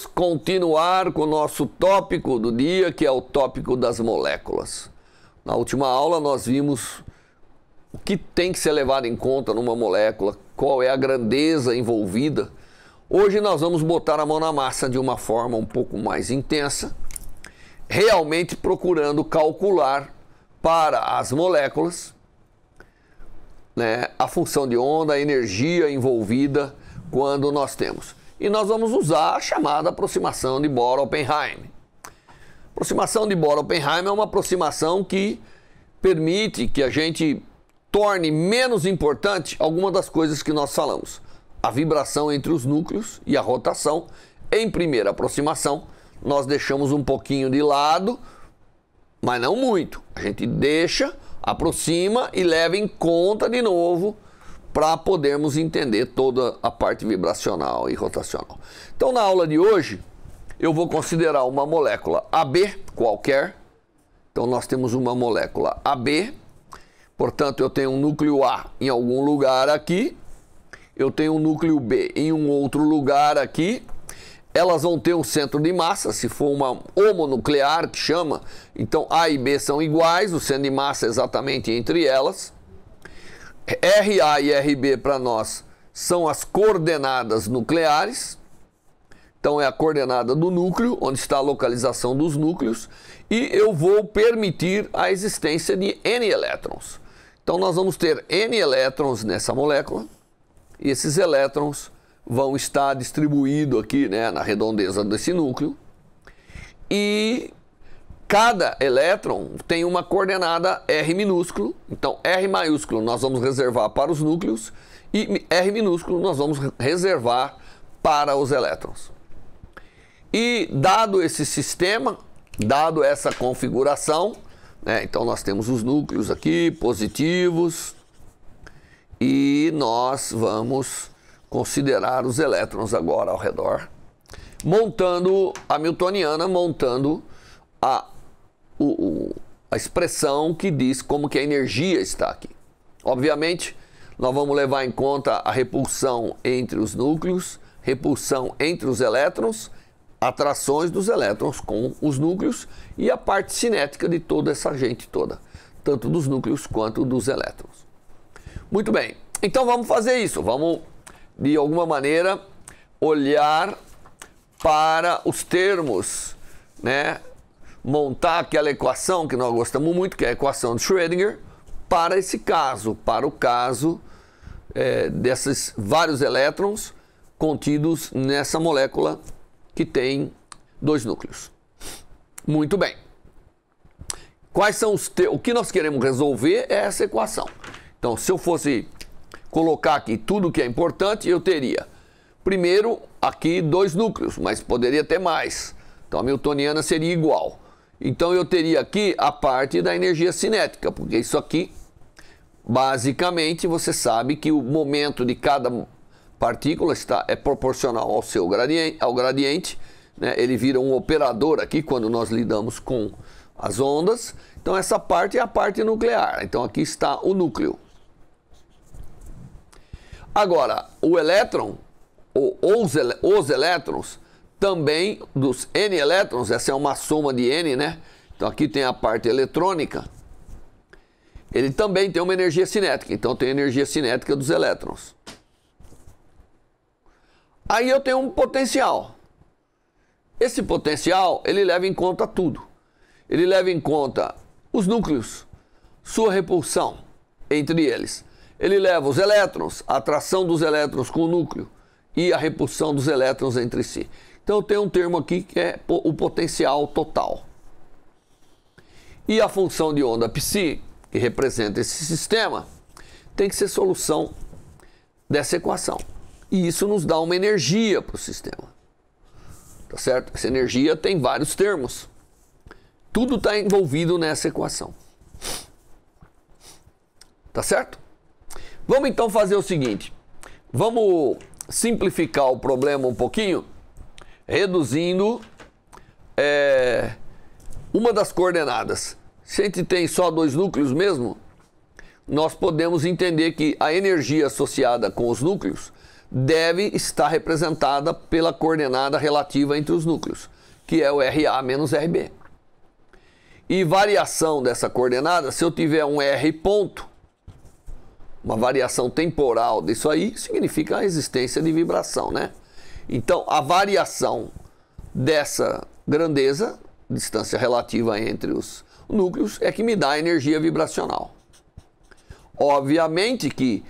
vamos continuar com o nosso tópico do dia, que é o tópico das moléculas. Na última aula, nós vimos o que tem que ser levado em conta numa molécula, qual é a grandeza envolvida. Hoje, nós vamos botar a mão na massa de uma forma um pouco mais intensa, realmente procurando calcular para as moléculas né, a função de onda, a energia envolvida quando nós temos e nós vamos usar a chamada aproximação de Bohr-Oppenheim. Aproximação de Bohr-Oppenheim é uma aproximação que permite que a gente torne menos importante alguma das coisas que nós falamos. A vibração entre os núcleos e a rotação. Em primeira aproximação, nós deixamos um pouquinho de lado, mas não muito. A gente deixa, aproxima e leva em conta de novo para podermos entender toda a parte vibracional e rotacional. Então, na aula de hoje, eu vou considerar uma molécula AB qualquer. Então, nós temos uma molécula AB, portanto, eu tenho um núcleo A em algum lugar aqui, eu tenho um núcleo B em um outro lugar aqui. Elas vão ter um centro de massa, se for uma homonuclear que chama. Então A e B são iguais, o centro de massa é exatamente entre elas. RA e RB para nós são as coordenadas nucleares. Então é a coordenada do núcleo, onde está a localização dos núcleos, e eu vou permitir a existência de N elétrons. Então nós vamos ter N elétrons nessa molécula, e esses elétrons vão estar distribuídos aqui né, na redondeza desse núcleo. E Cada elétron tem uma coordenada R minúsculo, então R maiúsculo nós vamos reservar para os núcleos e R minúsculo nós vamos reservar para os elétrons. E dado esse sistema, dado essa configuração, né, então nós temos os núcleos aqui positivos e nós vamos considerar os elétrons agora ao redor, montando a miltoniana montando a o, o, a expressão que diz como que a energia está aqui. Obviamente, nós vamos levar em conta a repulsão entre os núcleos, repulsão entre os elétrons, atrações dos elétrons com os núcleos e a parte cinética de toda essa gente toda, tanto dos núcleos quanto dos elétrons. Muito bem, então vamos fazer isso, vamos de alguma maneira olhar para os termos né, montar aquela equação que nós gostamos muito, que é a equação de Schrödinger, para esse caso, para o caso é, desses vários elétrons contidos nessa molécula que tem dois núcleos. Muito bem. Quais são os te... o que nós queremos resolver é essa equação. Então, se eu fosse colocar aqui tudo que é importante, eu teria primeiro aqui dois núcleos, mas poderia ter mais. Então a miltoniana seria igual então eu teria aqui a parte da energia cinética, porque isso aqui, basicamente, você sabe que o momento de cada partícula está, é proporcional ao seu gradiente, ao gradiente né? ele vira um operador aqui quando nós lidamos com as ondas. Então essa parte é a parte nuclear. Então aqui está o núcleo. Agora, o elétron, ou, os elétrons, também dos N elétrons, essa é uma soma de N, né? Então aqui tem a parte eletrônica. Ele também tem uma energia cinética, então tem a energia cinética dos elétrons. Aí eu tenho um potencial. Esse potencial, ele leva em conta tudo. Ele leva em conta os núcleos, sua repulsão entre eles. Ele leva os elétrons, a atração dos elétrons com o núcleo e a repulsão dos elétrons entre si. Então tem um termo aqui que é o potencial total. E a função de onda psi, que representa esse sistema, tem que ser solução dessa equação. E isso nos dá uma energia para o sistema. Tá certo? Essa energia tem vários termos. Tudo está envolvido nessa equação. Tá certo? Vamos então fazer o seguinte. Vamos simplificar o problema um pouquinho reduzindo é, uma das coordenadas. Se a gente tem só dois núcleos mesmo, nós podemos entender que a energia associada com os núcleos deve estar representada pela coordenada relativa entre os núcleos, que é o RA menos RB. E variação dessa coordenada, se eu tiver um R ponto, uma variação temporal disso aí, significa a existência de vibração, né? Então, a variação dessa grandeza, distância relativa entre os núcleos, é que me dá a energia vibracional. Obviamente que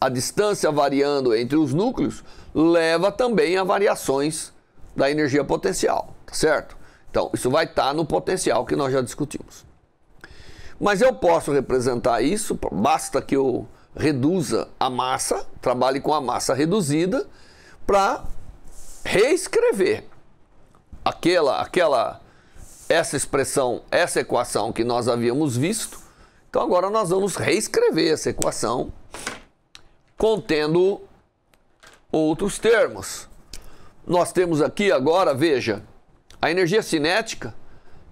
a distância variando entre os núcleos leva também a variações da energia potencial, tá certo? Então, isso vai estar tá no potencial que nós já discutimos. Mas eu posso representar isso, basta que eu reduza a massa, trabalhe com a massa reduzida, para reescrever aquela, aquela, essa expressão, essa equação que nós havíamos visto. Então agora nós vamos reescrever essa equação contendo outros termos. Nós temos aqui agora, veja, a energia cinética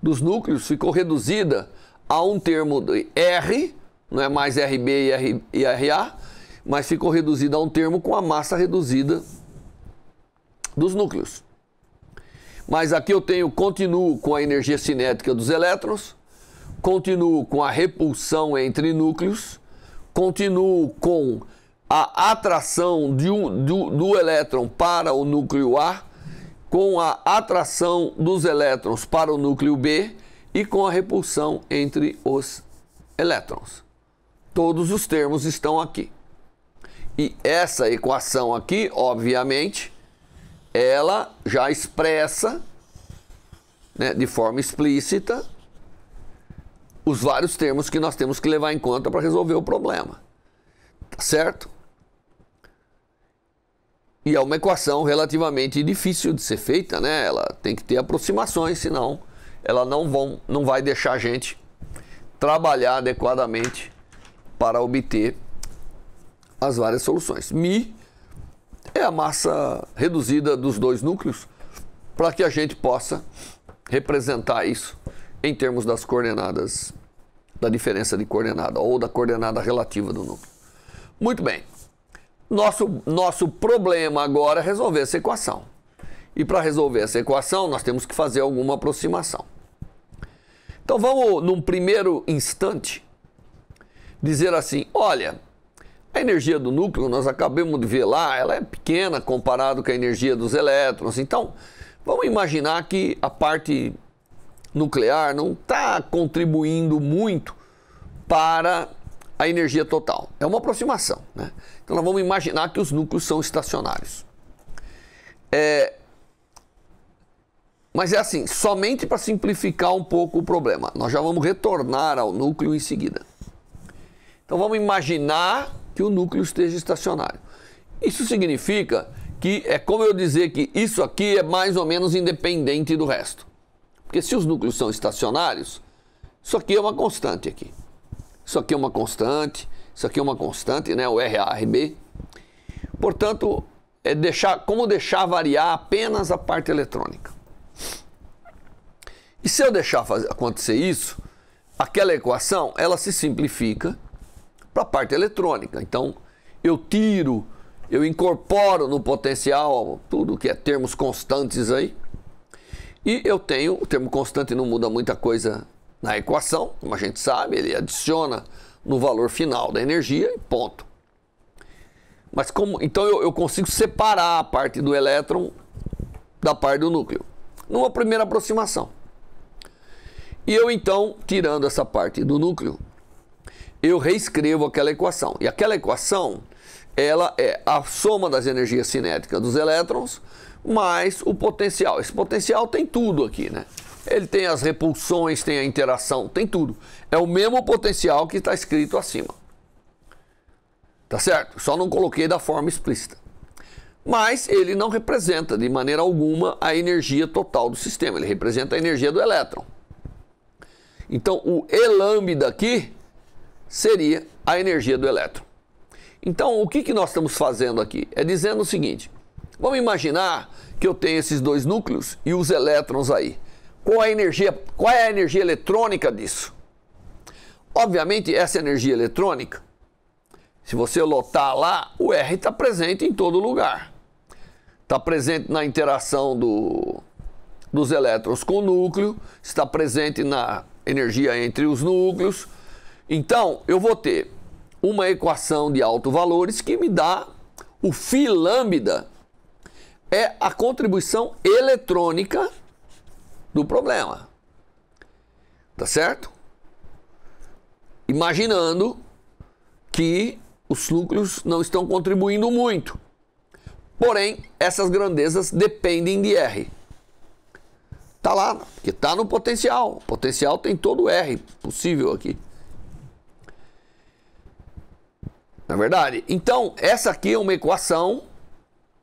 dos núcleos ficou reduzida a um termo de R, não é mais RB e, R, e RA, mas ficou reduzida a um termo com a massa reduzida dos núcleos. Mas aqui eu tenho, continuo com a energia cinética dos elétrons, continuo com a repulsão entre núcleos, continuo com a atração de um, do, do elétron para o núcleo A, com a atração dos elétrons para o núcleo B e com a repulsão entre os elétrons. Todos os termos estão aqui. E essa equação aqui, obviamente, ela já expressa né, de forma explícita os vários termos que nós temos que levar em conta para resolver o problema. Tá certo? E é uma equação relativamente difícil de ser feita, né? Ela tem que ter aproximações, senão ela não, vão, não vai deixar a gente trabalhar adequadamente para obter as várias soluções. Mi é a massa reduzida dos dois núcleos, para que a gente possa representar isso em termos das coordenadas, da diferença de coordenada ou da coordenada relativa do núcleo. Muito bem. Nosso, nosso problema agora é resolver essa equação. E para resolver essa equação, nós temos que fazer alguma aproximação. Então vamos, num primeiro instante, dizer assim: olha, a energia do núcleo, nós acabamos de ver lá, ela é pequena comparado com a energia dos elétrons. Então, vamos imaginar que a parte nuclear não está contribuindo muito para a energia total. É uma aproximação. Né? Então, nós vamos imaginar que os núcleos são estacionários. É... Mas é assim, somente para simplificar um pouco o problema. Nós já vamos retornar ao núcleo em seguida. Então, vamos imaginar que o núcleo esteja estacionário. Isso significa que é como eu dizer que isso aqui é mais ou menos independente do resto. Porque se os núcleos são estacionários, isso aqui é uma constante aqui. Isso aqui é uma constante, isso aqui é uma constante, né? O RARB. Portanto, é deixar, como deixar variar apenas a parte eletrônica. E se eu deixar fazer, acontecer isso, aquela equação ela se simplifica para a parte eletrônica. Então, eu tiro, eu incorporo no potencial tudo que é termos constantes aí. E eu tenho, o termo constante não muda muita coisa na equação, como a gente sabe, ele adiciona no valor final da energia e ponto. Mas como, então eu, eu consigo separar a parte do elétron da parte do núcleo, numa primeira aproximação. E eu então, tirando essa parte do núcleo, eu reescrevo aquela equação. E aquela equação, ela é a soma das energias cinéticas dos elétrons mais o potencial. Esse potencial tem tudo aqui, né? Ele tem as repulsões, tem a interação, tem tudo. É o mesmo potencial que está escrito acima. Tá certo? Só não coloquei da forma explícita. Mas ele não representa de maneira alguma a energia total do sistema. Ele representa a energia do elétron. Então o E aqui seria a energia do elétron. Então, o que, que nós estamos fazendo aqui? É dizendo o seguinte: vamos imaginar que eu tenho esses dois núcleos e os elétrons aí. Qual, a energia, qual é a energia eletrônica disso? Obviamente, essa energia eletrônica, se você lotar lá, o R está presente em todo lugar. Está presente na interação do, dos elétrons com o núcleo, está presente na energia entre os núcleos, então, eu vou ter uma equação de alto valores que me dá o φ lambda é a contribuição eletrônica do problema. Tá certo? Imaginando que os núcleos não estão contribuindo muito. Porém, essas grandezas dependem de R. Tá lá, porque tá no potencial. O potencial tem todo R possível aqui. Na é verdade? Então, essa aqui é uma equação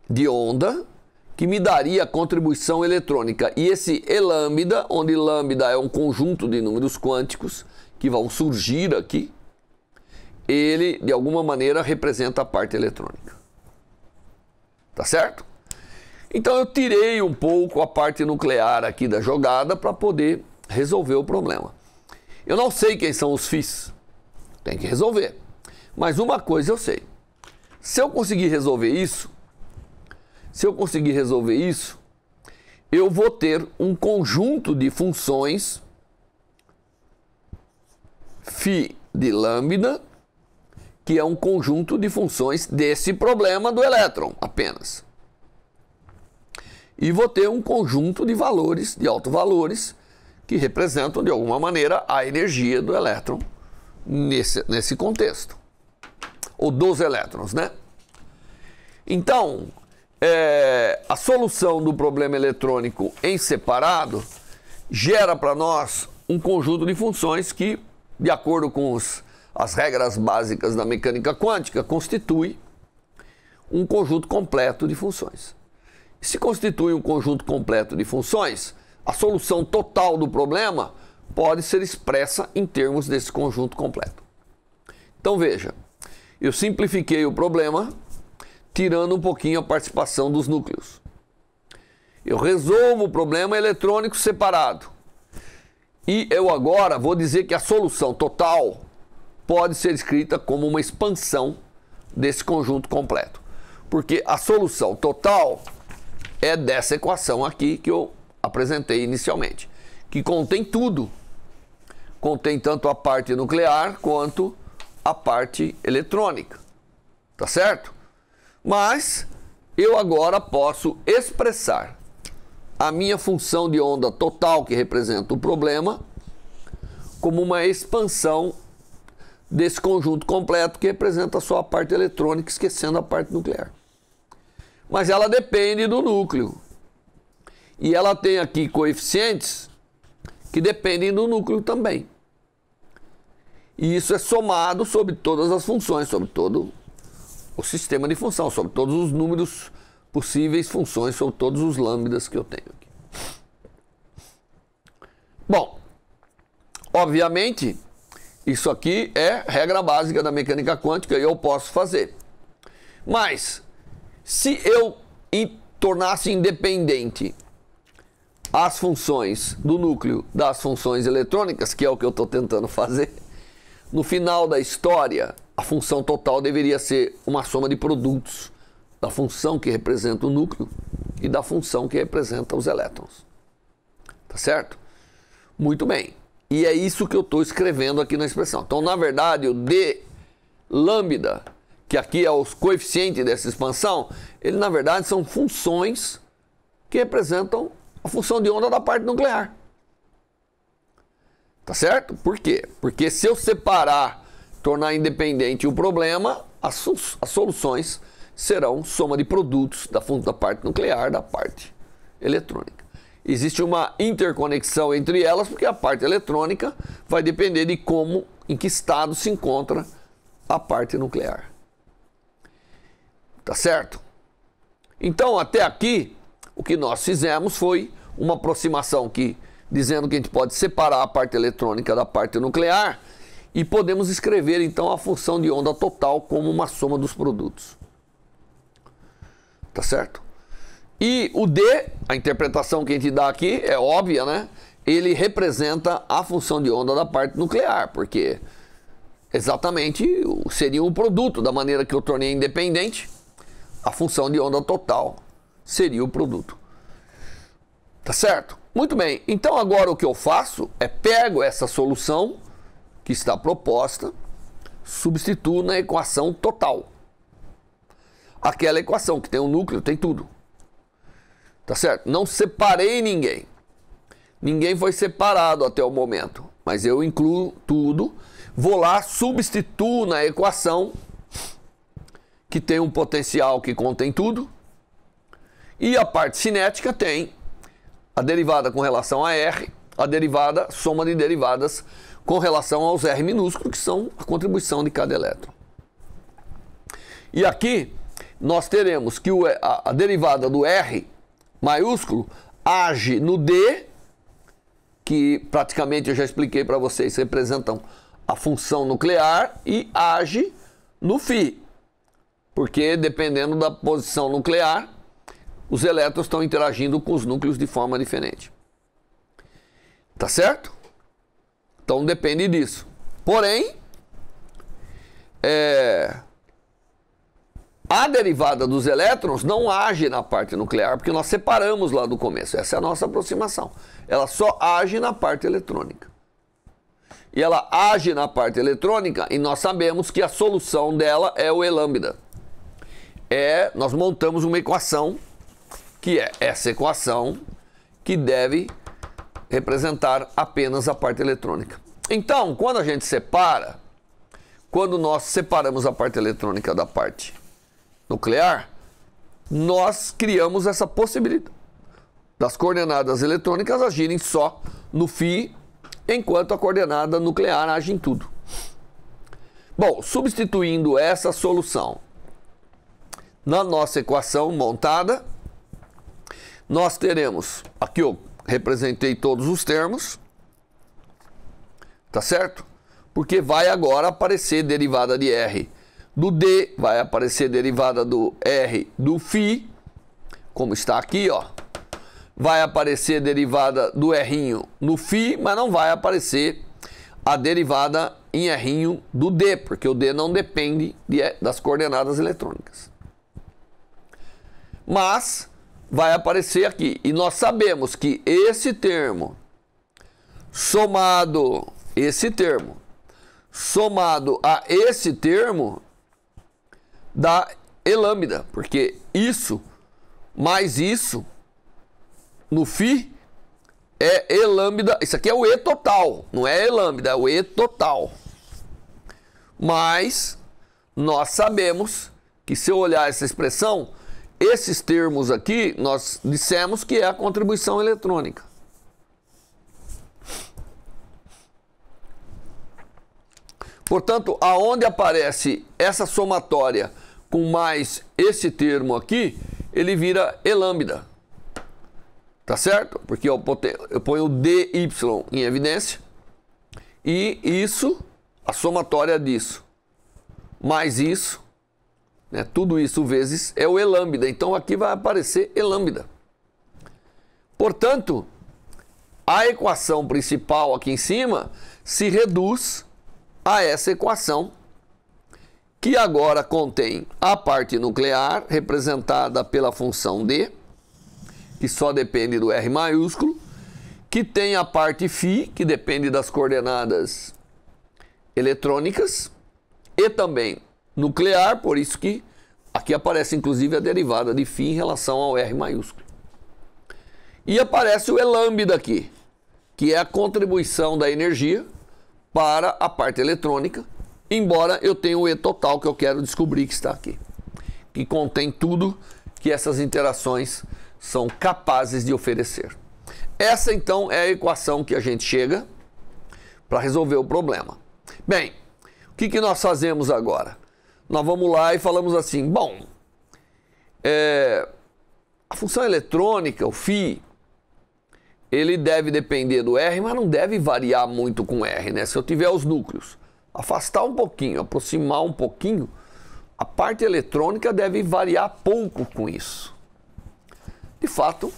de onda que me daria a contribuição eletrônica. E esse E lambda, onde lambda é um conjunto de números quânticos que vão surgir aqui, ele de alguma maneira representa a parte eletrônica. Tá certo? Então eu tirei um pouco a parte nuclear aqui da jogada para poder resolver o problema. Eu não sei quem são os FIS. Tem que resolver. Mas uma coisa eu sei. Se eu conseguir resolver isso, se eu conseguir resolver isso, eu vou ter um conjunto de funções φ de lambda, que é um conjunto de funções desse problema do elétron apenas. E vou ter um conjunto de valores, de autovalores, que representam de alguma maneira a energia do elétron nesse, nesse contexto ou dos elétrons, né? Então, é, a solução do problema eletrônico em separado gera para nós um conjunto de funções que, de acordo com os, as regras básicas da mecânica quântica, constitui um conjunto completo de funções. Se constitui um conjunto completo de funções, a solução total do problema pode ser expressa em termos desse conjunto completo. Então veja, eu simplifiquei o problema, tirando um pouquinho a participação dos núcleos. Eu resolvo o problema eletrônico separado. E eu agora vou dizer que a solução total pode ser escrita como uma expansão desse conjunto completo. Porque a solução total é dessa equação aqui que eu apresentei inicialmente, que contém tudo. Contém tanto a parte nuclear quanto a parte eletrônica, tá certo? Mas eu agora posso expressar a minha função de onda total, que representa o problema, como uma expansão desse conjunto completo que representa só a parte eletrônica, esquecendo a parte nuclear. Mas ela depende do núcleo. E ela tem aqui coeficientes que dependem do núcleo também. E isso é somado sobre todas as funções, sobre todo o sistema de função, sobre todos os números possíveis, funções, sobre todos os lambdas que eu tenho aqui. Bom, obviamente, isso aqui é regra básica da mecânica quântica e eu posso fazer. Mas, se eu tornasse independente as funções do núcleo das funções eletrônicas, que é o que eu estou tentando fazer, no final da história, a função total deveria ser uma soma de produtos da função que representa o núcleo e da função que representa os elétrons. Tá certo? Muito bem. E é isso que eu estou escrevendo aqui na expressão. Então, na verdade, o d lambda, que aqui é o coeficiente dessa expansão, ele na verdade são funções que representam a função de onda da parte nuclear. Tá certo? Por quê? Porque se eu separar, tornar independente o problema, as, as soluções serão soma de produtos da, da parte nuclear, da parte eletrônica. Existe uma interconexão entre elas, porque a parte eletrônica vai depender de como, em que estado se encontra a parte nuclear. Tá certo? Então, até aqui, o que nós fizemos foi uma aproximação que dizendo que a gente pode separar a parte eletrônica da parte nuclear e podemos escrever então a função de onda total como uma soma dos produtos. Tá certo? E o D, a interpretação que a gente dá aqui é óbvia, né? Ele representa a função de onda da parte nuclear, porque exatamente seria um produto da maneira que eu tornei é independente, a função de onda total seria o produto. Tá certo? Muito bem, então agora o que eu faço é pego essa solução que está proposta, substituo na equação total. Aquela equação que tem o um núcleo, tem tudo. Tá certo? Não separei ninguém. Ninguém foi separado até o momento. Mas eu incluo tudo. Vou lá, substituo na equação que tem um potencial que contém tudo. E a parte cinética tem a derivada com relação a R, a derivada, soma de derivadas com relação aos R minúsculos, que são a contribuição de cada elétron. E aqui nós teremos que a, a derivada do R maiúsculo age no D, que praticamente eu já expliquei para vocês, representam a função nuclear, e age no Φ, porque dependendo da posição nuclear, os elétrons estão interagindo com os núcleos de forma diferente. Tá certo? Então depende disso. Porém, é, a derivada dos elétrons não age na parte nuclear, porque nós separamos lá do começo. Essa é a nossa aproximação. Ela só age na parte eletrônica. E ela age na parte eletrônica e nós sabemos que a solução dela é o E lambda. É, nós montamos uma equação que é essa equação que deve representar apenas a parte eletrônica. Então, quando a gente separa, quando nós separamos a parte eletrônica da parte nuclear, nós criamos essa possibilidade das coordenadas eletrônicas agirem só no φ, enquanto a coordenada nuclear age em tudo. Bom, substituindo essa solução na nossa equação montada, nós teremos, aqui eu representei todos os termos, tá certo? Porque vai agora aparecer derivada de R do D, vai aparecer derivada do R do Φ, como está aqui, ó. Vai aparecer derivada do R no Φ, mas não vai aparecer a derivada em R do D, porque o D não depende de, das coordenadas eletrônicas. Mas vai aparecer aqui. E nós sabemos que esse termo somado esse termo somado a esse termo dá e lambda, porque isso mais isso no φ é e lambda, isso aqui é o e total, não é e lambda, é o e total. Mas nós sabemos que se eu olhar essa expressão, esses termos aqui, nós dissemos que é a contribuição eletrônica. Portanto, aonde aparece essa somatória com mais esse termo aqui, ele vira E lambda. Tá certo? Porque eu, eu ponho DY em evidência. E isso, a somatória disso, mais isso, né, tudo isso vezes é o E lambda. Então aqui vai aparecer E lambda. Portanto, a equação principal aqui em cima se reduz a essa equação que agora contém a parte nuclear representada pela função d, que só depende do r maiúsculo, que tem a parte φ, que depende das coordenadas eletrônicas, e também nuclear, por isso que aqui aparece inclusive a derivada de φ em relação ao R maiúsculo. E aparece o E lambda aqui, que é a contribuição da energia para a parte eletrônica, embora eu tenha o E total que eu quero descobrir que está aqui, que contém tudo que essas interações são capazes de oferecer. Essa então é a equação que a gente chega para resolver o problema. Bem, o que, que nós fazemos agora? nós vamos lá e falamos assim: bom, é, a função eletrônica, o φ, ele deve depender do R, mas não deve variar muito com R, né? Se eu tiver os núcleos, afastar um pouquinho, aproximar um pouquinho, a parte eletrônica deve variar pouco com isso. De fato,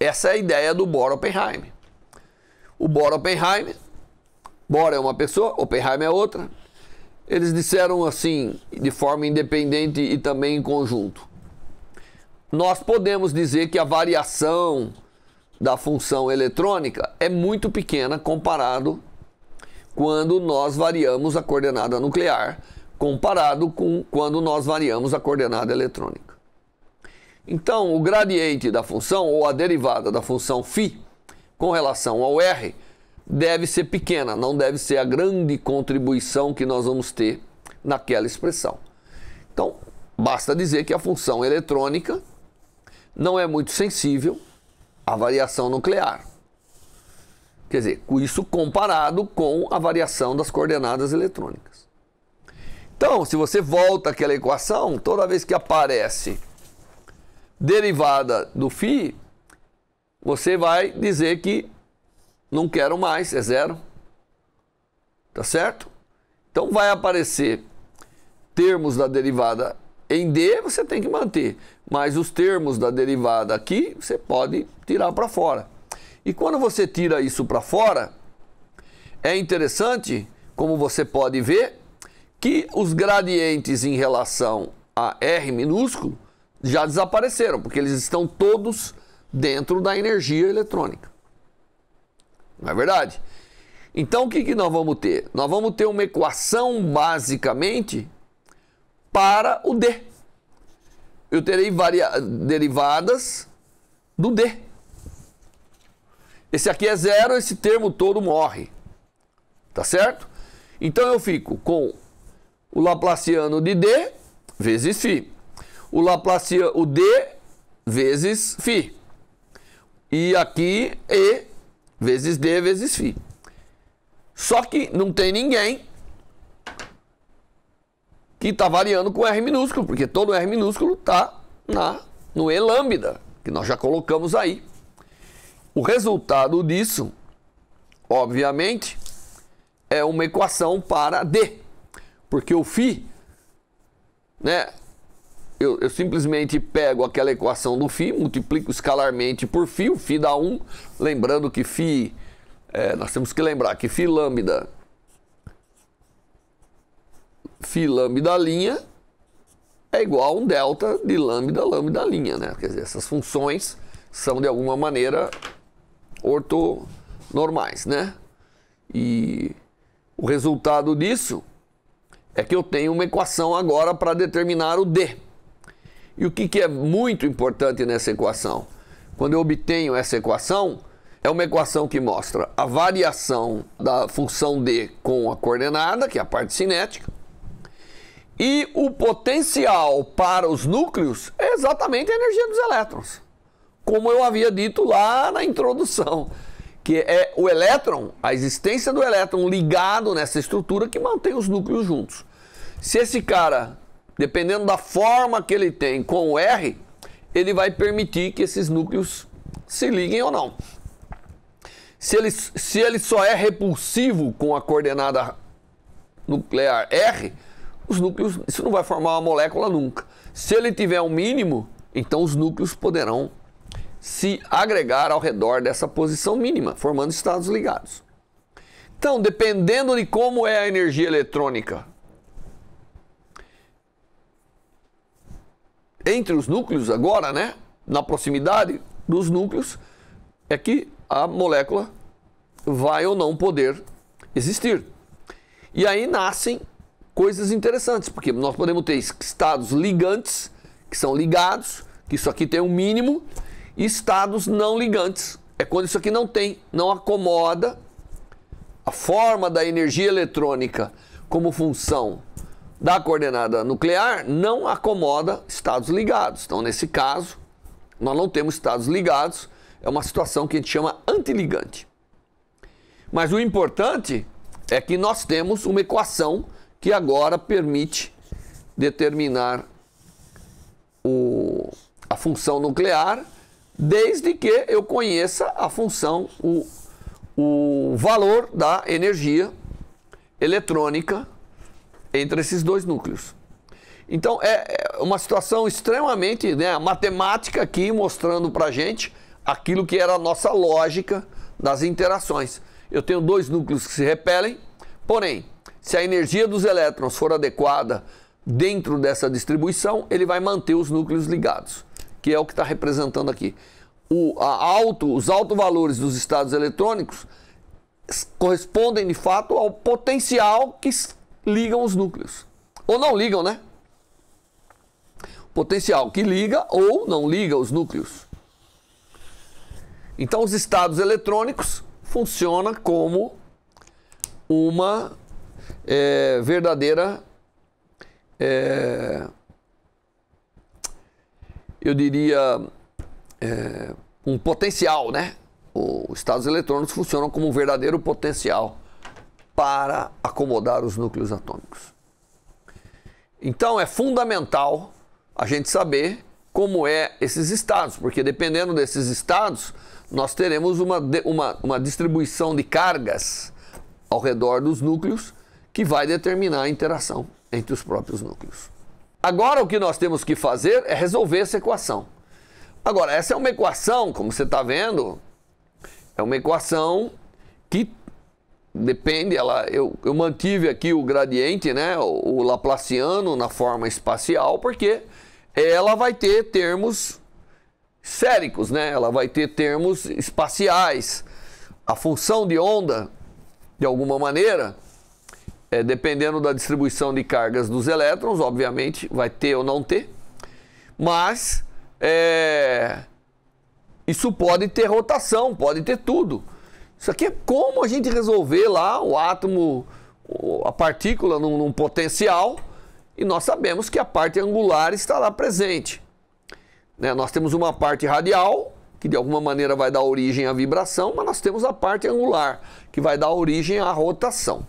essa é a ideia do Bohr Oppenheim. O Bohr Oppenheim, Bohr é uma pessoa, Oppenheim é outra, eles disseram assim, de forma independente e também em conjunto. Nós podemos dizer que a variação da função eletrônica é muito pequena comparado quando nós variamos a coordenada nuclear, comparado com quando nós variamos a coordenada eletrônica. Então, o gradiente da função ou a derivada da função φ com relação ao r deve ser pequena, não deve ser a grande contribuição que nós vamos ter naquela expressão. Então, basta dizer que a função eletrônica não é muito sensível à variação nuclear. Quer dizer, isso comparado com a variação das coordenadas eletrônicas. Então, se você volta àquela equação, toda vez que aparece derivada do φ, você vai dizer que não quero mais, é zero. Tá certo? Então vai aparecer termos da derivada em D, você tem que manter, mas os termos da derivada aqui você pode tirar para fora. E quando você tira isso para fora, é interessante, como você pode ver, que os gradientes em relação a R minúsculo já desapareceram, porque eles estão todos dentro da energia eletrônica. Não é verdade? Então o que, que nós vamos ter? Nós vamos ter uma equação basicamente para o D. Eu terei varia... derivadas do D. Esse aqui é zero, esse termo todo morre. Tá certo? Então eu fico com o Laplaciano de D vezes φ. O Laplaciano, o D vezes φ. E aqui E vezes D vezes Φ. Só que não tem ninguém que está variando com R minúsculo, porque todo R minúsculo está no E lambda, que nós já colocamos aí. O resultado disso, obviamente, é uma equação para D, porque o φ, né, eu, eu, simplesmente pego aquela equação do φ, multiplico escalarmente por φ, o φ dá 1. Lembrando que φ, é, nós temos que lembrar que φ lambda, φ lambda linha é igual a um delta de lambda lambda linha, né? Quer dizer, essas funções são de alguma maneira ortonormais, né? E o resultado disso é que eu tenho uma equação agora para determinar o D. E o que, que é muito importante nessa equação? Quando eu obtenho essa equação, é uma equação que mostra a variação da função D com a coordenada, que é a parte cinética, e o potencial para os núcleos é exatamente a energia dos elétrons. Como eu havia dito lá na introdução, que é o elétron, a existência do elétron ligado nessa estrutura que mantém os núcleos juntos. Se esse cara dependendo da forma que ele tem com o R, ele vai permitir que esses núcleos se liguem ou não. Se ele, se ele só é repulsivo com a coordenada nuclear R, os núcleos, isso não vai formar uma molécula nunca. Se ele tiver um mínimo, então os núcleos poderão se agregar ao redor dessa posição mínima, formando estados ligados. Então, dependendo de como é a energia eletrônica entre os núcleos agora, né? Na proximidade dos núcleos, é que a molécula vai ou não poder existir. E aí nascem coisas interessantes, porque nós podemos ter estados ligantes, que são ligados, que isso aqui tem um mínimo, e estados não ligantes. É quando isso aqui não tem, não acomoda a forma da energia eletrônica como função da coordenada nuclear não acomoda estados ligados. Então, nesse caso, nós não temos estados ligados, é uma situação que a gente chama antiligante. Mas o importante é que nós temos uma equação que agora permite determinar o, a função nuclear, desde que eu conheça a função, o, o valor da energia eletrônica entre esses dois núcleos. Então é, é uma situação extremamente né, matemática aqui mostrando para gente aquilo que era a nossa lógica das interações. Eu tenho dois núcleos que se repelem, porém, se a energia dos elétrons for adequada dentro dessa distribuição, ele vai manter os núcleos ligados, que é o que está representando aqui. O, alto, os altos valores dos estados eletrônicos correspondem de fato ao potencial que ligam os núcleos. Ou não ligam, né? Potencial que liga ou não liga os núcleos. Então, os estados eletrônicos funcionam como uma é, verdadeira. É, eu diria. É, um potencial, né? Os estados eletrônicos funcionam como um verdadeiro potencial para acomodar os núcleos atômicos. Então é fundamental a gente saber como é esses estados, porque dependendo desses estados, nós teremos uma, uma, uma distribuição de cargas ao redor dos núcleos que vai determinar a interação entre os próprios núcleos. Agora o que nós temos que fazer é resolver essa equação. Agora, essa é uma equação, como você está vendo, é uma equação que depende, ela, eu, eu mantive aqui o gradiente, né, o, o laplaciano na forma espacial, porque ela vai ter termos séricos, né? Ela vai ter termos espaciais. A função de onda, de alguma maneira, é, dependendo da distribuição de cargas dos elétrons, obviamente vai ter ou não ter, mas é, isso pode ter rotação, pode ter tudo. Isso aqui é como a gente resolver lá o átomo, a partícula num, num potencial, e nós sabemos que a parte angular está lá presente. Né? Nós temos uma parte radial, que de alguma maneira vai dar origem à vibração, mas nós temos a parte angular, que vai dar origem à rotação.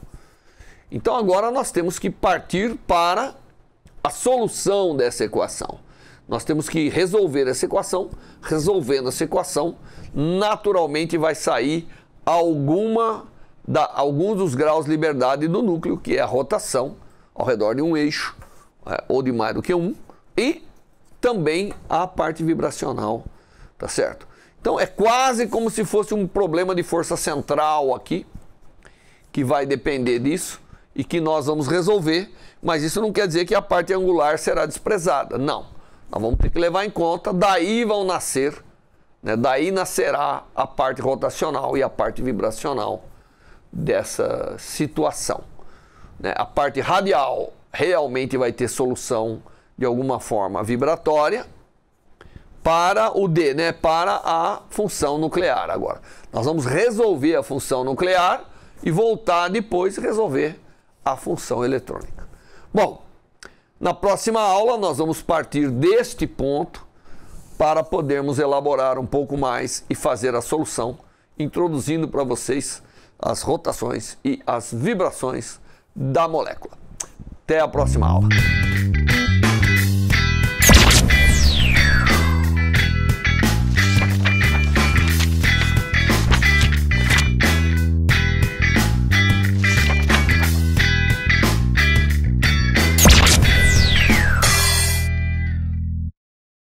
Então agora nós temos que partir para a solução dessa equação. Nós temos que resolver essa equação. Resolvendo essa equação, naturalmente vai sair alguma da, alguns dos graus de liberdade do núcleo, que é a rotação ao redor de um eixo, é, ou de mais do que um, e também a parte vibracional, tá certo? Então é quase como se fosse um problema de força central aqui, que vai depender disso e que nós vamos resolver, mas isso não quer dizer que a parte angular será desprezada, não. Nós vamos ter que levar em conta, daí vão nascer né? Daí nascerá a parte rotacional e a parte vibracional dessa situação. Né? A parte radial realmente vai ter solução de alguma forma vibratória para o D, né? para a função nuclear agora. Nós vamos resolver a função nuclear e voltar depois resolver a função eletrônica. Bom, na próxima aula nós vamos partir deste ponto para podermos elaborar um pouco mais e fazer a solução, introduzindo para vocês as rotações e as vibrações da molécula. Até a próxima aula.